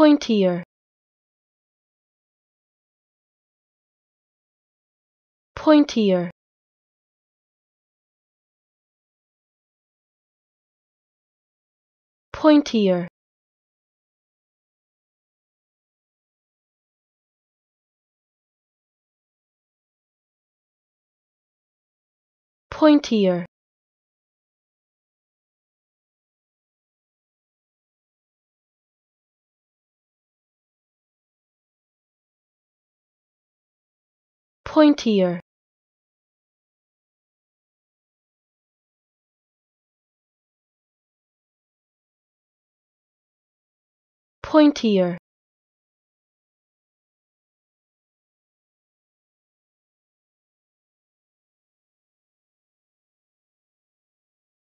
pointier pointier pointier pointier pointier pointier